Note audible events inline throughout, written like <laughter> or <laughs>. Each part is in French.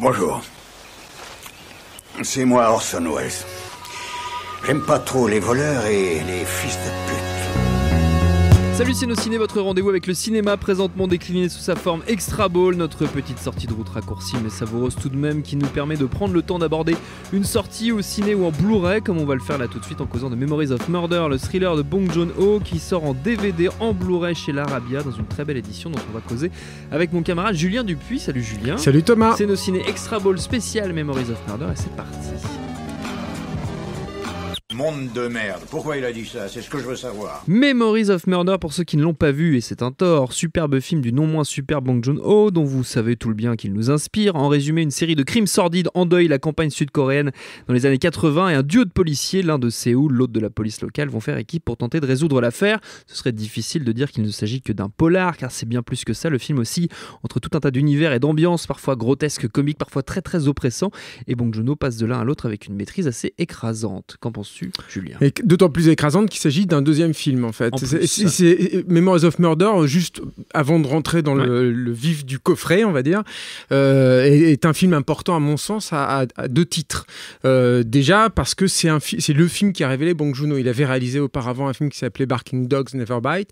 Bonjour. C'est moi Orson Welles. J'aime pas trop les voleurs et les fils de pute. Salut Ciné, votre rendez-vous avec le cinéma présentement décliné sous sa forme Extra Ball, notre petite sortie de route raccourcie mais savoureuse tout de même qui nous permet de prendre le temps d'aborder une sortie au ciné ou en Blu-ray comme on va le faire là tout de suite en causant de Memories of Murder, le thriller de Bong Joon-ho qui sort en DVD en Blu-ray chez l'Arabia dans une très belle édition dont on va causer avec mon camarade Julien Dupuis. Salut Julien. Salut Thomas. C'est nos ciné Extra Ball spécial Memories of Murder et c'est parti monde de merde. Pourquoi il a dit ça C'est ce que je veux savoir. Memories of Murder, pour ceux qui ne l'ont pas vu, et c'est un tort, superbe film du non moins super Bong Joon-ho, dont vous savez tout le bien qu'il nous inspire. En résumé, une série de crimes sordides endeuillent la campagne sud-coréenne dans les années 80 et un duo de policiers, l'un de Séoul, l'autre de la police locale, vont faire équipe pour tenter de résoudre l'affaire. Ce serait difficile de dire qu'il ne s'agit que d'un polar, car c'est bien plus que ça. Le film aussi, entre tout un tas d'univers et d'ambiances, parfois grotesques, comiques, parfois très très oppressants, et Bong Joon-ho passe de l'un à l'autre avec une maîtrise assez écrasante. Qu'en penses-tu Julien. Et d'autant plus écrasante qu'il s'agit d'un deuxième film, en fait. c'est euh, Memories of Murder, juste avant de rentrer dans le, vif du coffret, on va dire, euh, est, un film important, à mon sens, à, deux titres. Euh, déjà, parce que c'est le film qui a révélé Bong Joon-ho. Il avait réalisé auparavant un film qui s'appelait Barking Dogs Never Bite,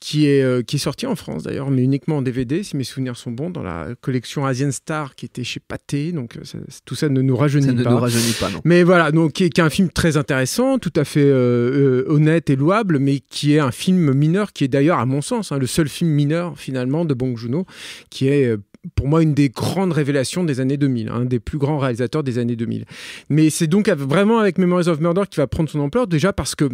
qui est, qui sorti en France, d'ailleurs, mais uniquement en DVD, si mes souvenirs sont bons, dans la collection Asian Star, qui était chez Pathé. Donc, tout ça ne nous rajeunit ça pas. ne nous rajeunit pas, non. Mais voilà, donc, qui est un film très intéressant tout à fait euh, euh, honnête et louable, mais qui est un film mineur, qui est d'ailleurs, à mon sens, hein, le seul film mineur finalement de Bong joon qui est euh, pour moi une des grandes révélations des années 2000, hein, un des plus grands réalisateurs des années 2000. Mais c'est donc vraiment avec Memories of Murder qui va prendre son ampleur, déjà parce que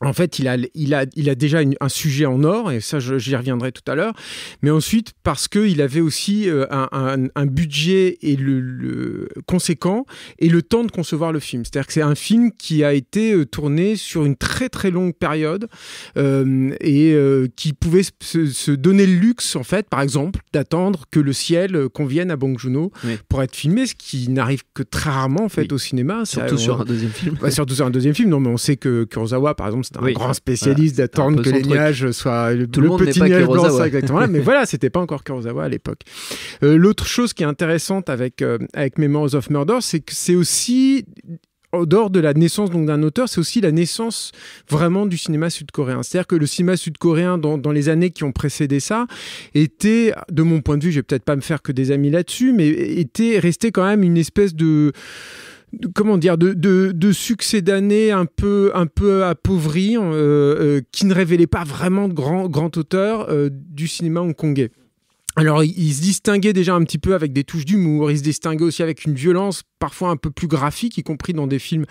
en fait, il a, il a, il a déjà un sujet en or, et ça, j'y reviendrai tout à l'heure. Mais ensuite, parce qu'il avait aussi euh, un, budget et le, conséquent et le temps de concevoir le film. C'est-à-dire que c'est un film qui a été euh, tourné sur une très très longue période euh, et qui pouvait se, donner le luxe, en fait, par exemple, d'attendre que le ciel convienne à Bong Joon-ho pour être filmé, ce qui n'arrive que très rarement en fait au cinéma. Surtout sur un deuxième film. surtout sur un deuxième film. Non, mais on sait que Kurosawa, par exemple c'est un grand spécialiste d'attendre que les nuages soient le, Tout le, le petit nuage blanc exactement <laughs> Mais voilà, c'était pas encore Kurosawa à l'époque. Euh, l'autre chose qui est intéressante avec, euh, avec Memories of Murder, c'est que c'est aussi au dehors de la naissance donc d'un auteur, c'est aussi la naissance vraiment du cinéma sud-coréen. C'est-à-dire que le cinéma sud-coréen dans, dans, les années qui ont précédé ça était, de mon point de vue, je vais peut-être pas me faire que des amis là-dessus, mais était resté quand même une espèce de comment dire, de, de, succès d'années un peu, un peu euh, euh, qui ne révélait pas vraiment de grand, grand auteur euh, du cinéma hongkongais. Alors, il, se distinguait déjà un petit peu avec des touches d'humour, il se distinguait aussi avec une violence parfois un peu plus graphique, y compris dans des films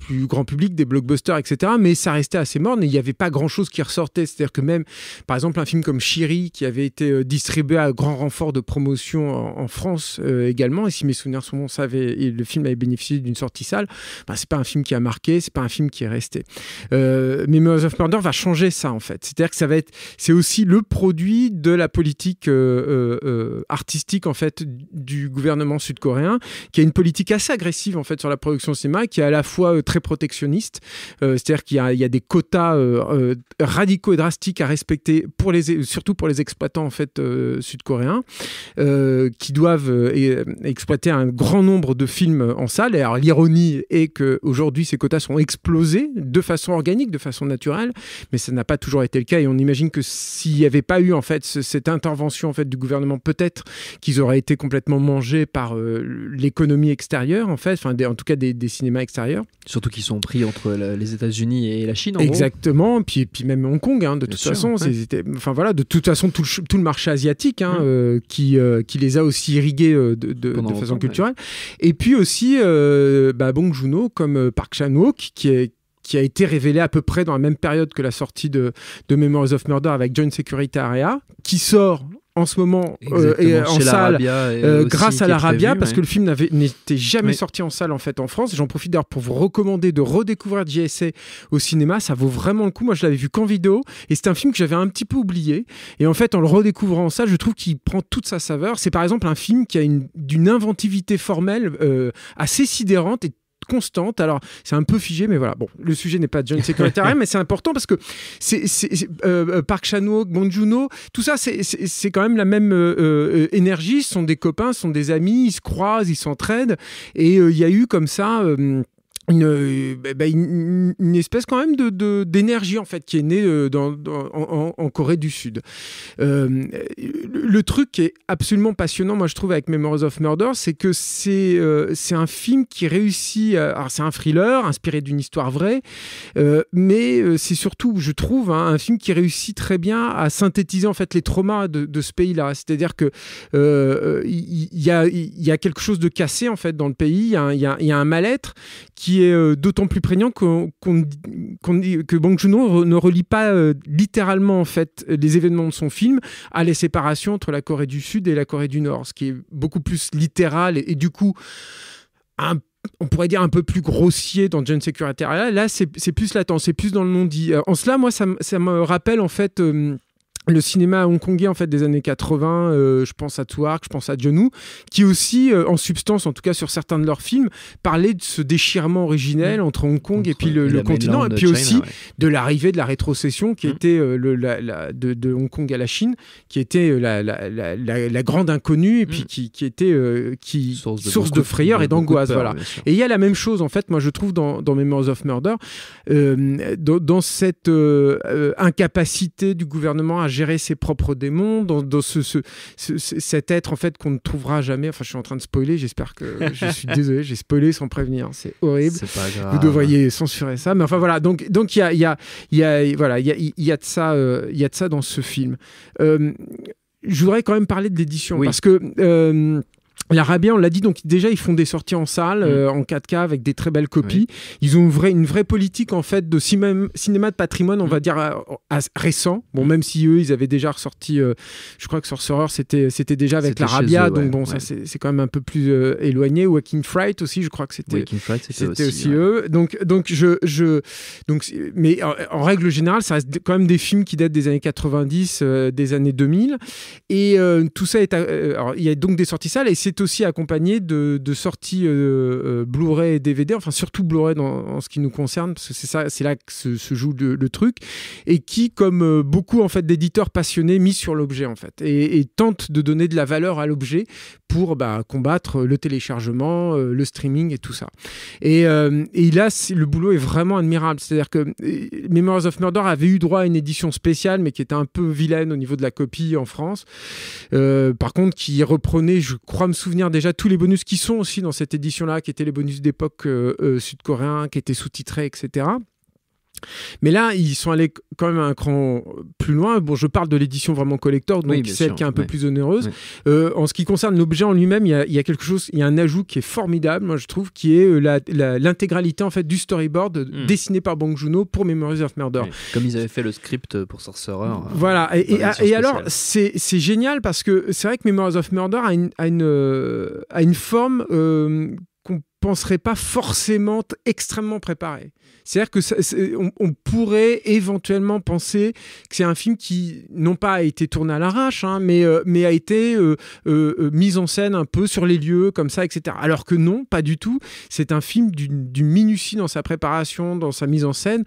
plus grand public, des blockbusters, etc. Mais ça restait assez morne et il n'y avait pas grand-chose qui ressortait. C'est-à-dire que même, par exemple, un film comme Chiri, qui avait été euh, distribué à grand renfort de promotion en, France euh, également, et si mes souvenirs sont bons, avait, le film avait bénéficié d'une sortie sale, ben, c'est pas un film qui a marqué, c'est pas un film qui est resté. Euh, mais Memories of Murder va changer ça, en fait. C'est-à-dire que ça va être, c'est aussi le produit de la politique artistique, en fait, du gouvernement sud-coréen, qui a une politique assez agressive, en fait, sur la production cinéma, qui est à la fois très protectionniste. Euh, c'est-à-dire qu'il y, a des quotas euh, euh, radicaux et drastiques à respecter, pour les, surtout pour les exploitants en fait, sud-coréens, qui doivent exploiter un grand nombre de films en salle. alors l'ironie est qu'aujourd'hui, ces quotas sont explosés de façon organique, de façon naturelle, mais ça n'a pas toujours été le cas. Et on imagine que s'il n'y avait pas eu en fait cette intervention en fait du gouvernement, peut-être qu'ils auraient été complètement mangés par l'économie extérieure, en fait, enfin en tout cas des, des cinémas extérieurs. sur surtout qu'ils sont pris entre les États-Unis et la Chine. Exactement, puis puis même Hong Kong, hein, de toute façon, c'était, enfin voilà, de toute façon tout le, marché asiatique hein, mm. euh, qui euh, qui les a aussi irrigués euh, de, façon culturelle. Et puis aussi bah, Bong joon comme Park Chan-wook qui est qui a été révélé à peu près dans la même période que la sortie de, de Memories of Murder avec John Security Area, qui sort en ce moment euh, et en salle euh, grâce à l'Arabia parce que le film n'était jamais sorti en salle en fait en France. J'en profite d'ailleurs pour vous recommander de redécouvrir JSA au cinéma, ça vaut vraiment le coup. Moi je l'avais vu qu'en vidéo et c'est un film que j'avais un petit peu oublié et en fait en le redécouvrant en salle, je trouve qu'il prend toute sa saveur. C'est par exemple un film qui a une d'une inventivité formelle euh, assez sidérante et constante. Alors, c'est un peu figé, mais voilà. Bon, le sujet n'est pas John Secretary, mais c'est important parce que c'est Parc euh, euh, Park Chan-wook, Bong Joon-ho, tout ça, c'est quand même la même euh, énergie. Ce sont des copains, ce sont des amis, ils se croisent, ils s'entraident. Et il y a eu comme ça bah, bah, une, une, espèce quand même de, d'énergie en fait qui est née euh, dans, en, Corée du Sud. Euh, le truc qui est absolument passionnant, moi je trouve avec Memories of Murder, c'est que c'est, euh, c'est un film qui réussit. alors c'est un thriller inspiré d'une histoire vraie, mais c'est surtout, je trouve, hein, un film qui réussit très bien à synthétiser en fait les traumas de, ce pays-là. C'est-à-dire que il y, a, y, a quelque chose de cassé en fait dans le pays. Il y, y, a un mal-être qui euh, d'autant plus prégnant qu'on, dit que Bong Joon-ho ne relie pas euh, littéralement en fait les événements de son film à les séparations entre la Corée du Sud et la Corée du Nord, ce qui est beaucoup plus littéral et, du coup on pourrait dire un peu plus grossier dans John Security. Ah, là, là c'est, plus latent, c'est plus dans le non-dit. Euh, en cela, moi, ça, me rappelle en fait le cinéma hongkongais en fait des années 80, euh, je pense à Tuark, je pense à John Woo, qui aussi euh, en substance, en tout cas sur certains de leurs films, parlaient de ce déchirement originel mm. entre Hong Kong et puis le, continent, et puis aussi de l'arrivée de la rétrocession qui mm. était euh, le, de, Hong Kong à la Chine, qui était la, grande inconnue et puis mm. qui, était qui source de, frayeur et d'angoisse. Voilà. Et il y a la même chose en fait, moi je trouve dans, dans Memories of Murder, dans, dans, cette incapacité du gouvernement à gérer gérer ses propres démons, dans, ce, ce, cet être en fait qu'on ne trouvera jamais. Enfin, je suis en train de spoiler, j'espère que <laughs> je suis désolé, j'ai spoilé sans prévenir, hein, c'est horrible. Vous devriez censurer ça, mais enfin voilà. Donc il y a, y a, y a, voilà, il y a, y a, de ça, euh, il y a de ça dans ce film. Euh, je voudrais quand même parler de l'édition parce que euh, L'Arabie, on l'a dit, donc déjà ils font des sorties en salle, mm. euh, en 4K, avec des très belles copies. Ils ont une vraie, une vraie politique en fait de cinéma, de patrimoine, on mm. va dire à, euh, récent. Bon, mm. même si eux, ils avaient déjà ressorti, euh, je crois que Sorcerer, c'était, déjà avec l'Arabia, donc bon, ça c'est, quand même un peu plus éloigné. Waking Fright aussi, je crois que c'était, Fright, c'était, aussi, eux. Donc, donc je, donc, mais en, règle générale, ça reste quand même des films qui datent des années 90, des années 2000, et tout ça est, il y a donc des sorties salles et c'est aussi accompagné de, sorties euh, euh, Blu-ray et DVD, enfin surtout Blu-ray en ce qui nous concerne, parce que c'est ça, c'est là que se, joue le, truc, et qui, comme euh, beaucoup en fait d'éditeurs passionnés, mis sur l'objet en fait, et, et, tente de donner de la valeur à l'objet pour bah, combattre le téléchargement, le streaming et tout ça. Et, et là, le boulot est vraiment admirable. C'est-à-dire que Memories of Murder avait eu droit à une édition spéciale, mais qui était un peu vilaine au niveau de la copie en France. par contre, qui reprenait, je crois me souvenir déjà tous les bonus qui sont aussi dans cette édition-là, qui étaient les bonus d'époque euh, euh, sud coréen qui étaient sous-titrés, etc. Mais là, ils sont allés quand même un cran plus loin. Bon, je parle de l'édition vraiment collector, donc celle qui est un peu plus onéreuse. Euh, en ce qui concerne l'objet en lui-même, il y, a quelque chose, il y a un ajout qui est formidable, moi je trouve, qui est euh, l'intégralité en fait du storyboard hmm. dessiné par Bong Juno pour Memories of Murder. Comme ils avaient fait le script pour Sorcerer. Euh, voilà. et, alors, c'est génial parce que c'est vrai que Memories of Murder a une, une, forme penserait pas forcément extrêmement préparé. C'est-à-dire que on, pourrait éventuellement penser que c'est un film qui, non pas a été tourné à l'arrache, hein, mais, euh, mais a été euh, euh, mis en scène un peu sur les lieux, comme ça, etc. Alors que non, pas du tout. C'est un film d'une minutie dans sa préparation, dans sa mise en scène,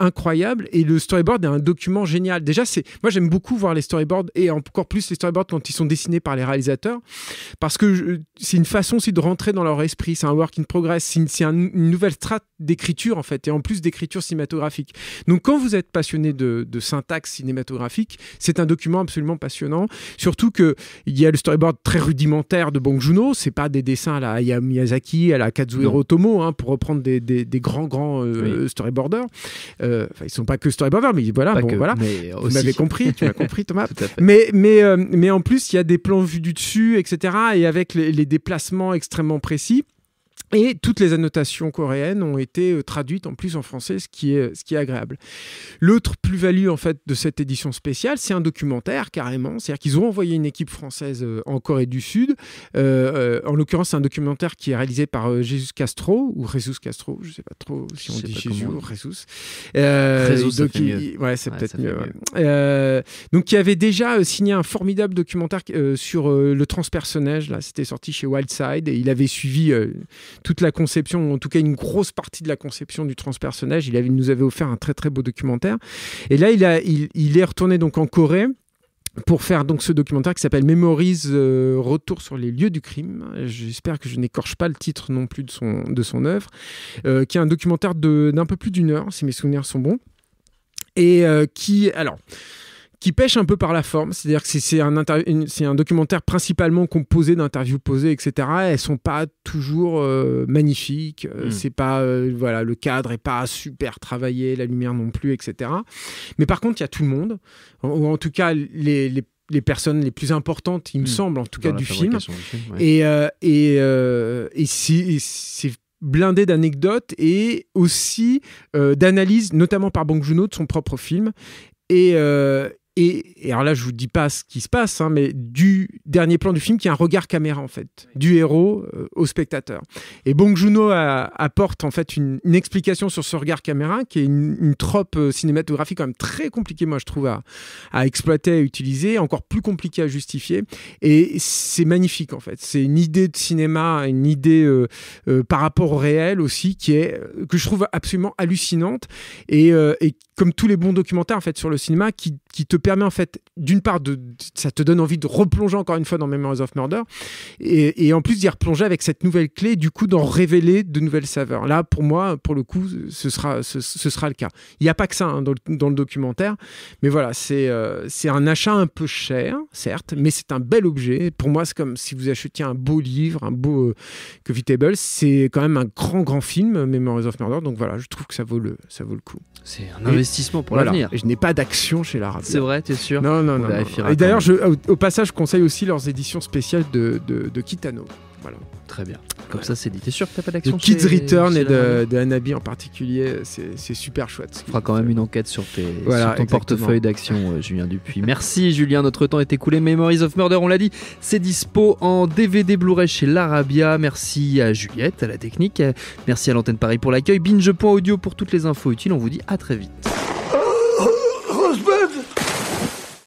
incroyable. Et le storyboard est un document génial. Déjà, c'est moi j'aime beaucoup voir les storyboards, et encore plus les storyboards quand ils sont dessinés par les réalisateurs, parce que c'est une façon aussi de rentrer dans leur esprit. C'est un work une progresse. C'est une, nouvelle strate d'écriture, en fait, et en plus d'écriture cinématographique. Donc, quand vous êtes passionné de, syntaxe cinématographique, c'est un document absolument passionnant. Surtout qu'il y a le storyboard très rudimentaire de Bong Juno. C'est pas des dessins à la Miyazaki, à la Kazuhiro Tomo, hein, pour reprendre des, des, grands, grands euh, storyboarders. Euh, ils sont pas que storyboarders, mais voilà. bon, voilà. Mais tu compris, tu m'as compris, Thomas. <laughs> Mais, mais, euh, mais en plus, il y a des plans vus du dessus, etc. Et avec les déplacements extrêmement précis. Et toutes les annotations coréennes ont été euh, traduites en plus en français, ce qui est, ce qui est agréable. L'autre plus-value en fait de cette édition spéciale, c'est un documentaire carrément. C'est-à-dire qu'ils ont envoyé une équipe française euh, en Corée du Sud. Euh, en l'occurrence, c'est un documentaire qui est réalisé par Jésus Castro ou Jesus Castro, je ne sais pas trop si on dit Jésus ou Jesus. donc, c'est peut-être mieux. donc, qui avait déjà signé un formidable documentaire sur le transpersonnage. Là, c'était sorti chez Wildside et il avait suivi toute la conception, en tout cas une grosse partie de la conception du transpersonnage. Il, nous avait offert un très très beau documentaire. Et là, il, est retourné donc en Corée pour faire donc ce documentaire qui s'appelle Mémorise, euh, Retour sur les lieux du crime. J'espère que je n'écorche pas le titre non plus de son, de œuvre, euh, qui est un documentaire d'un peu plus d'une heure, si mes souvenirs sont bons, et euh, qui, alors, qui pêche un peu par la forme, c'est-à-dire que c'est un, un, documentaire principalement composé d'interviews posées, etc. Elles sont pas toujours euh, magnifiques, euh, mm. c'est pas euh, voilà le cadre est pas super travaillé, la lumière non plus, etc. Mais par contre, il y a tout le monde, ou en, tout cas les, les personnes les plus importantes, il me mm. semble, en tout cas du film. Et, et, et c'est blindé d'anecdotes et aussi d'analyses, notamment par banque Juno, de son propre film. Et, et, alors là, je vous dis pas ce qui se passe, hein, mais du dernier plan du film, qui est un regard caméra en fait, du héros euh, au spectateur. Et Bong Joon-ho apporte en fait une, explication sur ce regard caméra, qui est une, trope euh, cinématographique quand même très compliquée, moi je trouve, à, exploiter, à utiliser, encore plus compliquée à justifier. Et c'est magnifique en fait. C'est une idée de cinéma, une idée euh, par rapport au réel aussi, qui est que je trouve absolument hallucinante et, et comme tous les bons documentaires en fait sur le cinéma qui, qui te permet en fait d'une part de ça te donne envie de replonger encore une fois dans Memories of Murder et, et en plus d'y replonger avec cette nouvelle clé du coup d'en révéler de nouvelles saveurs là pour moi pour le coup ce sera ce, sera le cas il n'y a pas que ça hein, dans, le, dans, le, documentaire mais voilà c'est euh, c'est un achat un peu cher certes mais c'est un bel objet pour moi c'est comme si vous achetiez un beau livre un beau que euh, table c'est quand même un grand grand film Memories of Murder donc voilà je trouve que ça vaut le ça vaut le coup c'est un investissement pour l'avenir. Je n'ai pas d'action chez l'Arabia. C'est vrai, es sûr Non, non, non. Et d'ailleurs, au, au, passage, je conseille aussi leurs éditions spéciales de, de, de Kitano. Voilà. Très bien. Comme ça, c'est dit. es sûr que t'as pas d'action Kids Return et de, de, Anabi en particulier, c'est super chouette. On fera quand même une enquête sur, tes, ton portefeuille d'action, euh, Julien Dupuis. Merci, Julien. Notre temps est écoulé. Memories of Murder, on l'a dit, c'est dispo en DVD Blu-ray chez l'Arabia. Merci à Juliette, à la technique. Merci à l'antenne Paris pour l'accueil. Binge.audio pour toutes les infos utiles. On vous dit à très vite.